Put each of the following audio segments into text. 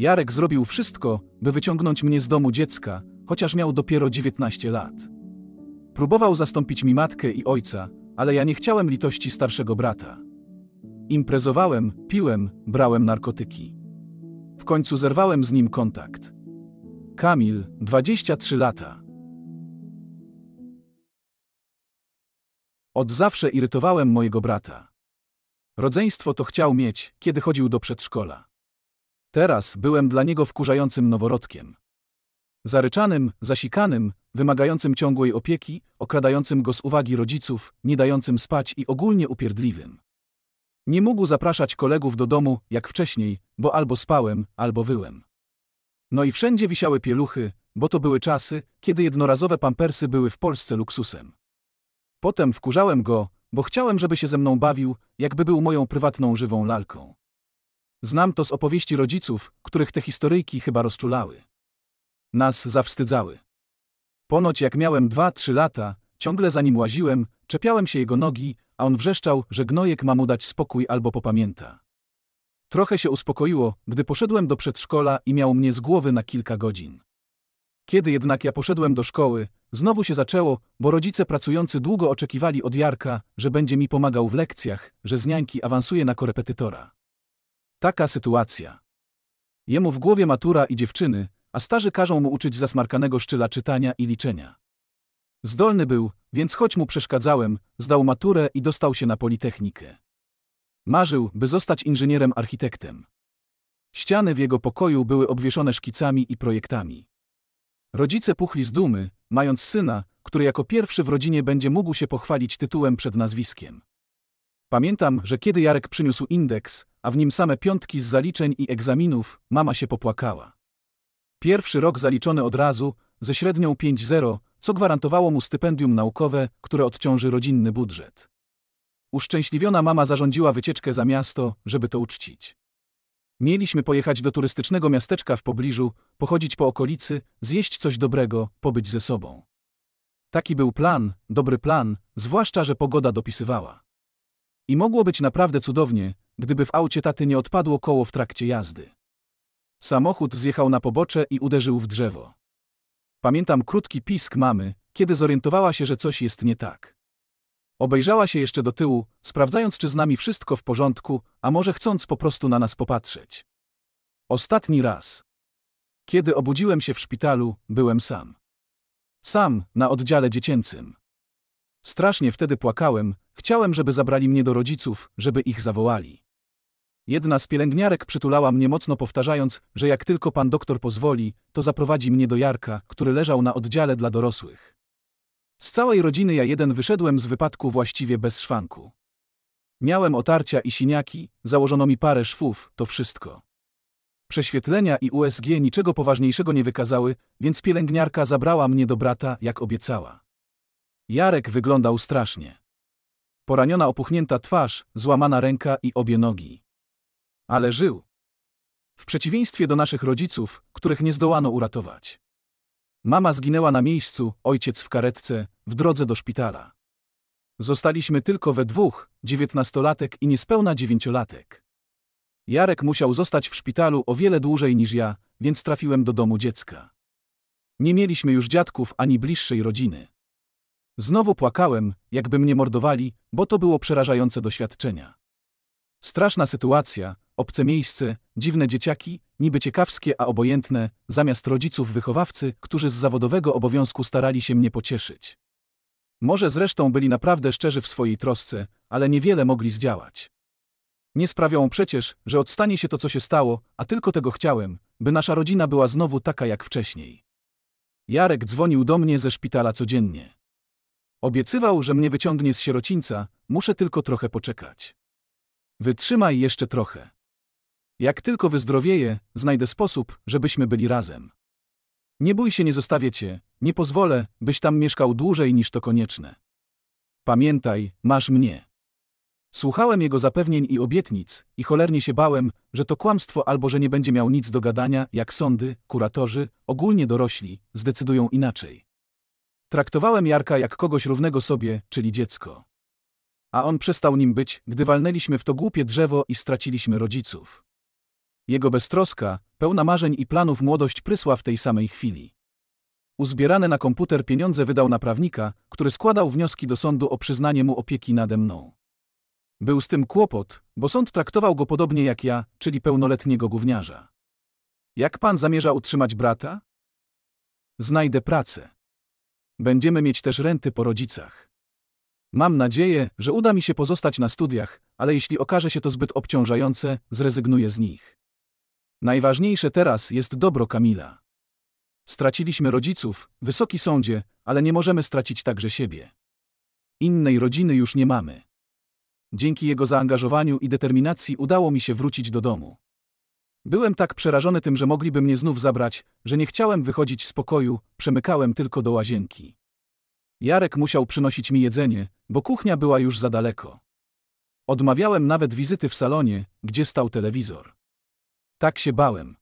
Jarek zrobił wszystko, by wyciągnąć mnie z domu dziecka, chociaż miał dopiero 19 lat. Próbował zastąpić mi matkę i ojca, ale ja nie chciałem litości starszego brata. Imprezowałem, piłem, brałem narkotyki. W końcu zerwałem z nim kontakt. Kamil, 23 lata. Od zawsze irytowałem mojego brata. Rodzeństwo to chciał mieć, kiedy chodził do przedszkola. Teraz byłem dla niego wkurzającym noworodkiem. Zaryczanym, zasikanym, wymagającym ciągłej opieki, okradającym go z uwagi rodziców, nie dającym spać i ogólnie upierdliwym. Nie mógł zapraszać kolegów do domu, jak wcześniej, bo albo spałem, albo wyłem. No i wszędzie wisiały pieluchy, bo to były czasy, kiedy jednorazowe pampersy były w Polsce luksusem. Potem wkurzałem go, bo chciałem, żeby się ze mną bawił, jakby był moją prywatną żywą lalką. Znam to z opowieści rodziców, których te historyjki chyba rozczulały. Nas zawstydzały. Ponoć jak miałem dwa, trzy lata, ciągle za nim łaziłem, czepiałem się jego nogi, a on wrzeszczał, że gnojek ma mu dać spokój albo popamięta. Trochę się uspokoiło, gdy poszedłem do przedszkola i miał mnie z głowy na kilka godzin. Kiedy jednak ja poszedłem do szkoły, znowu się zaczęło, bo rodzice pracujący długo oczekiwali od Jarka, że będzie mi pomagał w lekcjach, że z niańki awansuje na korepetytora. Taka sytuacja. Jemu w głowie matura i dziewczyny, a starzy każą mu uczyć zasmarkanego szczyla czytania i liczenia. Zdolny był, więc choć mu przeszkadzałem, zdał maturę i dostał się na Politechnikę. Marzył, by zostać inżynierem architektem. Ściany w jego pokoju były obwieszone szkicami i projektami. Rodzice puchli z dumy, mając syna, który jako pierwszy w rodzinie będzie mógł się pochwalić tytułem przed nazwiskiem. Pamiętam, że kiedy Jarek przyniósł indeks, a w nim same piątki z zaliczeń i egzaminów, mama się popłakała. Pierwszy rok zaliczony od razu, ze średnią 5,0, co gwarantowało mu stypendium naukowe, które odciąży rodzinny budżet. Uszczęśliwiona mama zarządziła wycieczkę za miasto, żeby to uczcić. Mieliśmy pojechać do turystycznego miasteczka w pobliżu, pochodzić po okolicy, zjeść coś dobrego, pobyć ze sobą. Taki był plan, dobry plan, zwłaszcza, że pogoda dopisywała. I mogło być naprawdę cudownie, gdyby w aucie taty nie odpadło koło w trakcie jazdy. Samochód zjechał na pobocze i uderzył w drzewo. Pamiętam krótki pisk mamy, kiedy zorientowała się, że coś jest nie tak. Obejrzała się jeszcze do tyłu, sprawdzając, czy z nami wszystko w porządku, a może chcąc po prostu na nas popatrzeć. Ostatni raz. Kiedy obudziłem się w szpitalu, byłem sam. Sam, na oddziale dziecięcym. Strasznie wtedy płakałem, chciałem, żeby zabrali mnie do rodziców, żeby ich zawołali. Jedna z pielęgniarek przytulała mnie mocno powtarzając, że jak tylko pan doktor pozwoli, to zaprowadzi mnie do Jarka, który leżał na oddziale dla dorosłych. Z całej rodziny ja jeden wyszedłem z wypadku właściwie bez szwanku. Miałem otarcia i siniaki, założono mi parę szwów, to wszystko. Prześwietlenia i USG niczego poważniejszego nie wykazały, więc pielęgniarka zabrała mnie do brata, jak obiecała. Jarek wyglądał strasznie. Poraniona opuchnięta twarz, złamana ręka i obie nogi ale żył. W przeciwieństwie do naszych rodziców, których nie zdołano uratować. Mama zginęła na miejscu, ojciec w karetce, w drodze do szpitala. Zostaliśmy tylko we dwóch, dziewiętnastolatek i niespełna dziewięciolatek. Jarek musiał zostać w szpitalu o wiele dłużej niż ja, więc trafiłem do domu dziecka. Nie mieliśmy już dziadków ani bliższej rodziny. Znowu płakałem, jakby mnie mordowali, bo to było przerażające doświadczenia. Straszna sytuacja, obce miejsce, dziwne dzieciaki, niby ciekawskie, a obojętne, zamiast rodziców wychowawcy, którzy z zawodowego obowiązku starali się mnie pocieszyć. Może zresztą byli naprawdę szczerzy w swojej trosce, ale niewiele mogli zdziałać. Nie sprawią przecież, że odstanie się to, co się stało, a tylko tego chciałem, by nasza rodzina była znowu taka jak wcześniej. Jarek dzwonił do mnie ze szpitala codziennie. Obiecywał, że mnie wyciągnie z sierocińca, muszę tylko trochę poczekać. Wytrzymaj jeszcze trochę. Jak tylko wyzdrowieję, znajdę sposób, żebyśmy byli razem. Nie bój się, nie zostawię cię, nie pozwolę, byś tam mieszkał dłużej niż to konieczne. Pamiętaj, masz mnie. Słuchałem jego zapewnień i obietnic i cholernie się bałem, że to kłamstwo albo że nie będzie miał nic do gadania, jak sądy, kuratorzy, ogólnie dorośli, zdecydują inaczej. Traktowałem Jarka jak kogoś równego sobie, czyli dziecko a on przestał nim być, gdy walnęliśmy w to głupie drzewo i straciliśmy rodziców. Jego beztroska, pełna marzeń i planów młodość prysła w tej samej chwili. Uzbierane na komputer pieniądze wydał na prawnika, który składał wnioski do sądu o przyznanie mu opieki nade mną. Był z tym kłopot, bo sąd traktował go podobnie jak ja, czyli pełnoletniego gówniarza. Jak pan zamierza utrzymać brata? Znajdę pracę. Będziemy mieć też renty po rodzicach. Mam nadzieję, że uda mi się pozostać na studiach, ale jeśli okaże się to zbyt obciążające, zrezygnuję z nich. Najważniejsze teraz jest dobro Kamila. Straciliśmy rodziców, wysoki sądzie, ale nie możemy stracić także siebie. Innej rodziny już nie mamy. Dzięki jego zaangażowaniu i determinacji udało mi się wrócić do domu. Byłem tak przerażony tym, że mogliby mnie znów zabrać, że nie chciałem wychodzić z pokoju, przemykałem tylko do łazienki. Jarek musiał przynosić mi jedzenie, bo kuchnia była już za daleko. Odmawiałem nawet wizyty w salonie, gdzie stał telewizor. Tak się bałem.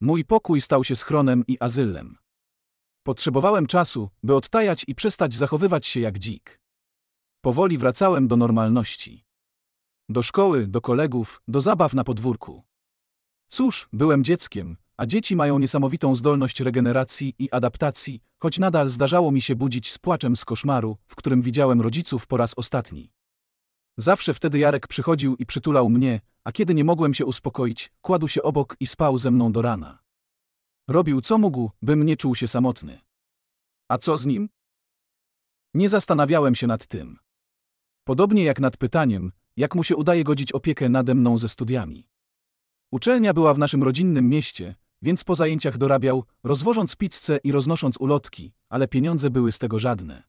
Mój pokój stał się schronem i azylem. Potrzebowałem czasu, by odtajać i przestać zachowywać się jak dzik. Powoli wracałem do normalności. Do szkoły, do kolegów, do zabaw na podwórku. Cóż, byłem dzieckiem, a dzieci mają niesamowitą zdolność regeneracji i adaptacji, choć nadal zdarzało mi się budzić z płaczem z koszmaru, w którym widziałem rodziców po raz ostatni. Zawsze wtedy Jarek przychodził i przytulał mnie, a kiedy nie mogłem się uspokoić, kładł się obok i spał ze mną do rana. Robił co mógł, bym nie czuł się samotny. A co z nim? Nie zastanawiałem się nad tym. Podobnie jak nad pytaniem, jak mu się udaje godzić opiekę nade mną ze studiami. Uczelnia była w naszym rodzinnym mieście, więc po zajęciach dorabiał, rozwożąc pizzę i roznosząc ulotki, ale pieniądze były z tego żadne.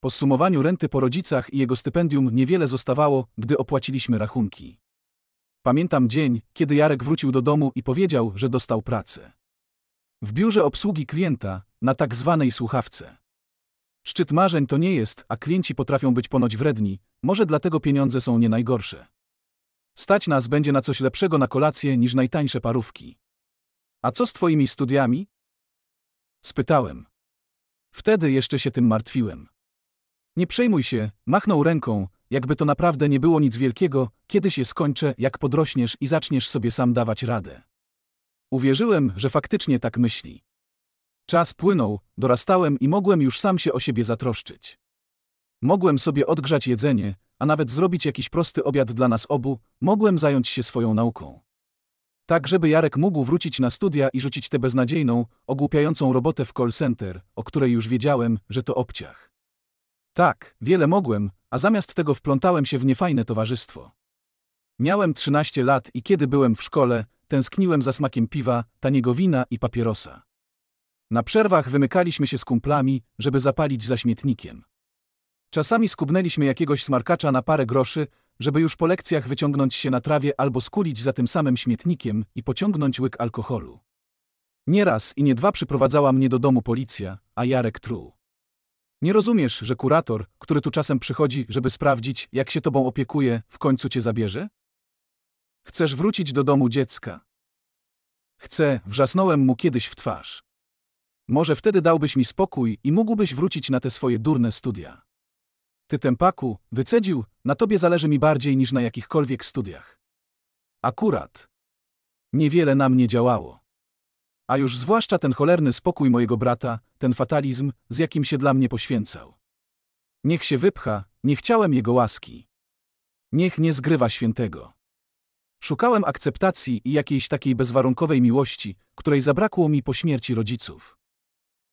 Po sumowaniu renty po rodzicach i jego stypendium niewiele zostawało, gdy opłaciliśmy rachunki. Pamiętam dzień, kiedy Jarek wrócił do domu i powiedział, że dostał pracę. W biurze obsługi klienta, na tak zwanej słuchawce. Szczyt marzeń to nie jest, a klienci potrafią być ponoć wredni, może dlatego pieniądze są nie najgorsze. Stać nas będzie na coś lepszego na kolację niż najtańsze parówki. A co z twoimi studiami? Spytałem. Wtedy jeszcze się tym martwiłem. Nie przejmuj się, machnął ręką, jakby to naprawdę nie było nic wielkiego, Kiedy się skończę, jak podrośniesz i zaczniesz sobie sam dawać radę. Uwierzyłem, że faktycznie tak myśli. Czas płynął, dorastałem i mogłem już sam się o siebie zatroszczyć. Mogłem sobie odgrzać jedzenie, a nawet zrobić jakiś prosty obiad dla nas obu, mogłem zająć się swoją nauką. Tak, żeby Jarek mógł wrócić na studia i rzucić tę beznadziejną, ogłupiającą robotę w call center, o której już wiedziałem, że to obciach. Tak, wiele mogłem, a zamiast tego wplątałem się w niefajne towarzystwo. Miałem 13 lat i kiedy byłem w szkole, tęskniłem za smakiem piwa, taniego wina i papierosa. Na przerwach wymykaliśmy się z kumplami, żeby zapalić za śmietnikiem. Czasami skubnęliśmy jakiegoś smarkacza na parę groszy, żeby już po lekcjach wyciągnąć się na trawie albo skulić za tym samym śmietnikiem i pociągnąć łyk alkoholu. Nie raz i nie dwa przyprowadzała mnie do domu policja, a Jarek truł. Nie rozumiesz, że kurator, który tu czasem przychodzi, żeby sprawdzić, jak się tobą opiekuje, w końcu cię zabierze? Chcesz wrócić do domu dziecka. Chcę, wrzasnąłem mu kiedyś w twarz. Może wtedy dałbyś mi spokój i mógłbyś wrócić na te swoje durne studia. Ty tępaku, wycedził, na tobie zależy mi bardziej niż na jakichkolwiek studiach. Akurat. Niewiele na mnie działało. A już zwłaszcza ten cholerny spokój mojego brata, ten fatalizm, z jakim się dla mnie poświęcał. Niech się wypcha, nie chciałem jego łaski. Niech nie zgrywa świętego. Szukałem akceptacji i jakiejś takiej bezwarunkowej miłości, której zabrakło mi po śmierci rodziców.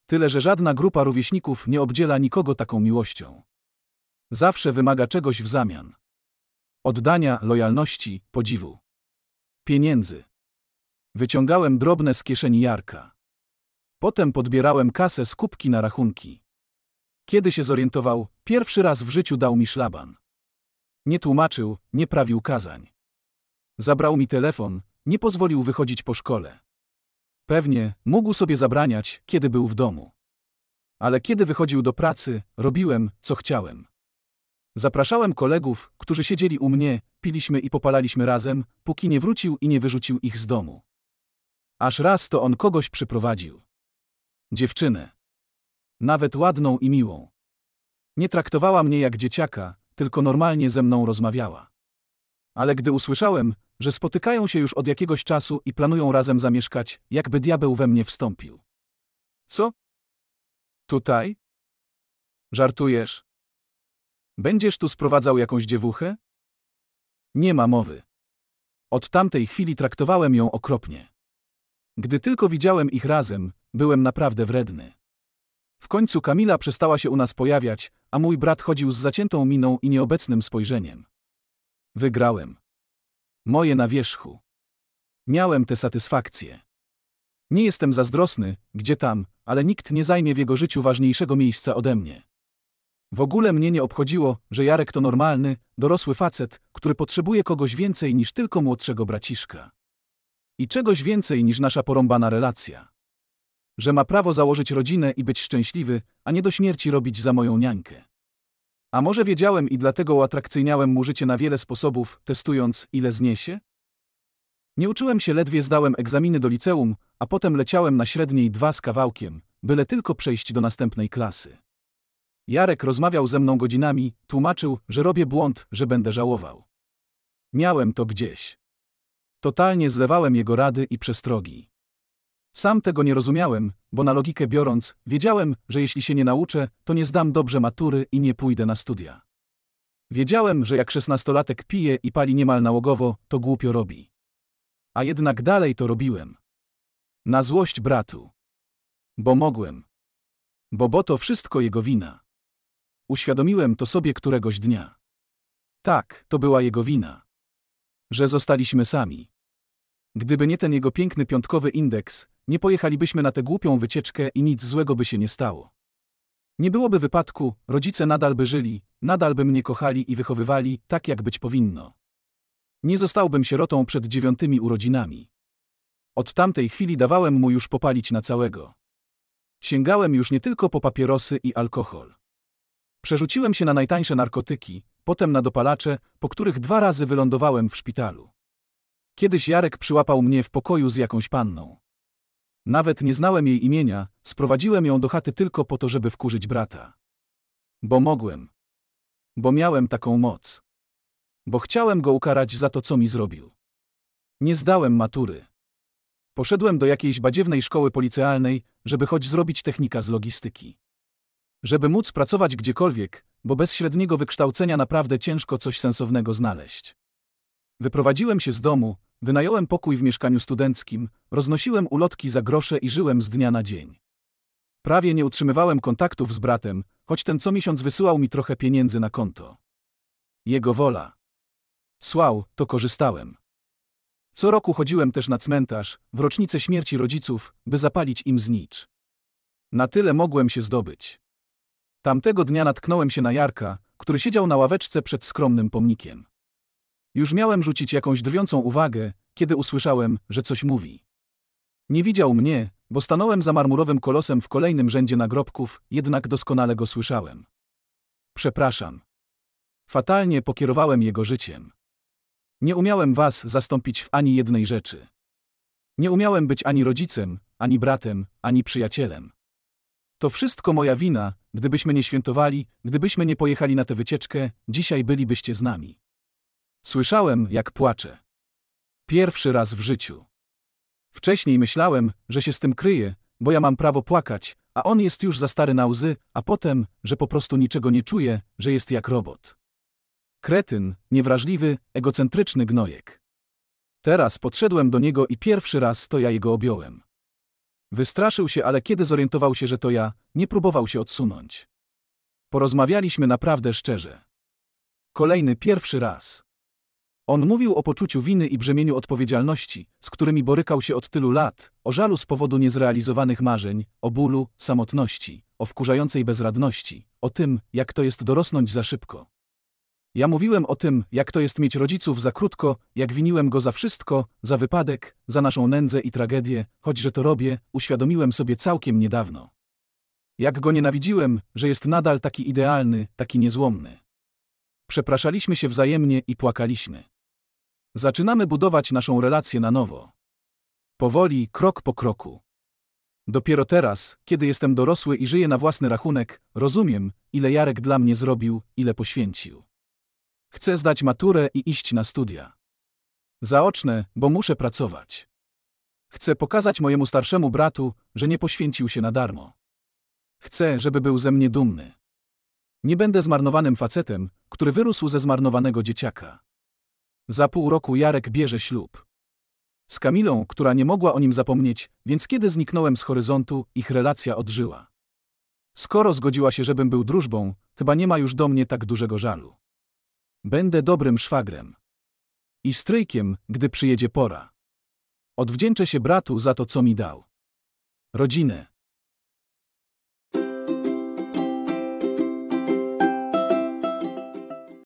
Tyle, że żadna grupa rówieśników nie obdziela nikogo taką miłością. Zawsze wymaga czegoś w zamian. Oddania, lojalności, podziwu. Pieniędzy. Wyciągałem drobne z kieszeni Jarka. Potem podbierałem kasę z kubki na rachunki. Kiedy się zorientował, pierwszy raz w życiu dał mi szlaban. Nie tłumaczył, nie prawił kazań. Zabrał mi telefon, nie pozwolił wychodzić po szkole. Pewnie mógł sobie zabraniać, kiedy był w domu. Ale kiedy wychodził do pracy, robiłem, co chciałem. Zapraszałem kolegów, którzy siedzieli u mnie, piliśmy i popalaliśmy razem, póki nie wrócił i nie wyrzucił ich z domu. Aż raz to on kogoś przyprowadził. Dziewczynę. Nawet ładną i miłą. Nie traktowała mnie jak dzieciaka, tylko normalnie ze mną rozmawiała. Ale gdy usłyszałem, że spotykają się już od jakiegoś czasu i planują razem zamieszkać, jakby diabeł we mnie wstąpił. Co? Tutaj? Żartujesz? Będziesz tu sprowadzał jakąś dziewuchę? Nie ma mowy. Od tamtej chwili traktowałem ją okropnie. Gdy tylko widziałem ich razem, byłem naprawdę wredny. W końcu Kamila przestała się u nas pojawiać, a mój brat chodził z zaciętą miną i nieobecnym spojrzeniem. Wygrałem. Moje na wierzchu. Miałem tę satysfakcję. Nie jestem zazdrosny, gdzie tam, ale nikt nie zajmie w jego życiu ważniejszego miejsca ode mnie. W ogóle mnie nie obchodziło, że Jarek to normalny, dorosły facet, który potrzebuje kogoś więcej niż tylko młodszego braciszka. I czegoś więcej niż nasza porąbana relacja. Że ma prawo założyć rodzinę i być szczęśliwy, a nie do śmierci robić za moją niańkę. A może wiedziałem i dlatego uatrakcyjniałem mu życie na wiele sposobów, testując, ile zniesie? Nie uczyłem się ledwie zdałem egzaminy do liceum, a potem leciałem na średniej dwa z kawałkiem, byle tylko przejść do następnej klasy. Jarek rozmawiał ze mną godzinami, tłumaczył, że robię błąd, że będę żałował. Miałem to gdzieś. Totalnie zlewałem jego rady i przestrogi. Sam tego nie rozumiałem, bo na logikę biorąc, wiedziałem, że jeśli się nie nauczę, to nie zdam dobrze matury i nie pójdę na studia. Wiedziałem, że jak szesnastolatek pije i pali niemal nałogowo, to głupio robi. A jednak dalej to robiłem. Na złość bratu. Bo mogłem. Bo bo to wszystko jego wina. Uświadomiłem to sobie któregoś dnia. Tak, to była jego wina. Że zostaliśmy sami. Gdyby nie ten jego piękny piątkowy indeks, nie pojechalibyśmy na tę głupią wycieczkę i nic złego by się nie stało. Nie byłoby wypadku, rodzice nadal by żyli, nadal by mnie kochali i wychowywali, tak jak być powinno. Nie zostałbym sierotą przed dziewiątymi urodzinami. Od tamtej chwili dawałem mu już popalić na całego. Sięgałem już nie tylko po papierosy i alkohol. Przerzuciłem się na najtańsze narkotyki, potem na dopalacze, po których dwa razy wylądowałem w szpitalu. Kiedyś Jarek przyłapał mnie w pokoju z jakąś panną. Nawet nie znałem jej imienia, sprowadziłem ją do chaty tylko po to, żeby wkurzyć brata. Bo mogłem. Bo miałem taką moc. Bo chciałem go ukarać za to, co mi zrobił. Nie zdałem matury. Poszedłem do jakiejś badziewnej szkoły policealnej, żeby choć zrobić technika z logistyki. Żeby móc pracować gdziekolwiek, bo bez średniego wykształcenia naprawdę ciężko coś sensownego znaleźć. Wyprowadziłem się z domu, wynająłem pokój w mieszkaniu studenckim, roznosiłem ulotki za grosze i żyłem z dnia na dzień. Prawie nie utrzymywałem kontaktów z bratem, choć ten co miesiąc wysyłał mi trochę pieniędzy na konto. Jego wola. Słał, to korzystałem. Co roku chodziłem też na cmentarz, w rocznicę śmierci rodziców, by zapalić im znicz. Na tyle mogłem się zdobyć. Tamtego dnia natknąłem się na Jarka, który siedział na ławeczce przed skromnym pomnikiem. Już miałem rzucić jakąś drwiącą uwagę, kiedy usłyszałem, że coś mówi. Nie widział mnie, bo stanąłem za marmurowym kolosem w kolejnym rzędzie nagrobków, jednak doskonale go słyszałem. Przepraszam. Fatalnie pokierowałem jego życiem. Nie umiałem was zastąpić w ani jednej rzeczy. Nie umiałem być ani rodzicem, ani bratem, ani przyjacielem. To wszystko moja wina, Gdybyśmy nie świętowali, gdybyśmy nie pojechali na tę wycieczkę, dzisiaj bylibyście z nami. Słyszałem, jak płacze. Pierwszy raz w życiu. Wcześniej myślałem, że się z tym kryje, bo ja mam prawo płakać, a on jest już za stary na łzy, a potem, że po prostu niczego nie czuje, że jest jak robot. Kretyn, niewrażliwy, egocentryczny gnojek. Teraz podszedłem do niego i pierwszy raz to ja jego objąłem. Wystraszył się, ale kiedy zorientował się, że to ja, nie próbował się odsunąć. Porozmawialiśmy naprawdę szczerze. Kolejny pierwszy raz. On mówił o poczuciu winy i brzemieniu odpowiedzialności, z którymi borykał się od tylu lat, o żalu z powodu niezrealizowanych marzeń, o bólu, samotności, o wkurzającej bezradności, o tym, jak to jest dorosnąć za szybko. Ja mówiłem o tym, jak to jest mieć rodziców za krótko, jak winiłem go za wszystko, za wypadek, za naszą nędzę i tragedię, choć że to robię, uświadomiłem sobie całkiem niedawno. Jak go nienawidziłem, że jest nadal taki idealny, taki niezłomny. Przepraszaliśmy się wzajemnie i płakaliśmy. Zaczynamy budować naszą relację na nowo. Powoli, krok po kroku. Dopiero teraz, kiedy jestem dorosły i żyję na własny rachunek, rozumiem, ile Jarek dla mnie zrobił, ile poświęcił. Chcę zdać maturę i iść na studia. Zaoczne, bo muszę pracować. Chcę pokazać mojemu starszemu bratu, że nie poświęcił się na darmo. Chcę, żeby był ze mnie dumny. Nie będę zmarnowanym facetem, który wyrósł ze zmarnowanego dzieciaka. Za pół roku Jarek bierze ślub. Z Kamilą, która nie mogła o nim zapomnieć, więc kiedy zniknąłem z horyzontu, ich relacja odżyła. Skoro zgodziła się, żebym był drużbą, chyba nie ma już do mnie tak dużego żalu. Będę dobrym szwagrem. I stryjkiem, gdy przyjedzie pora. Odwdzięczę się bratu za to, co mi dał. Rodzinę.